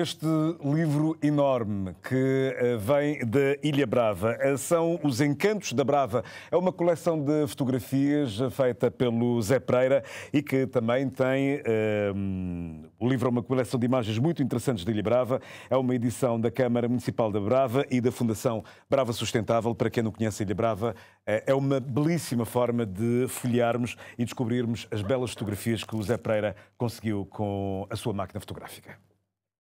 Este livro enorme que eh, vem da Ilha Brava eh, são Os Encantos da Brava. É uma coleção de fotografias feita pelo Zé Pereira e que também tem. Um, eh, o livro é uma coleção de imagens muito interessantes da Ilha Brava. É uma edição da Câmara Municipal da Brava e da Fundação Brava Sustentável. Para quem não conhece a Ilha Brava, é uma belíssima forma de folhearmos e descobrirmos as belas fotografias que o Zé Pereira conseguiu com a sua máquina fotográfica.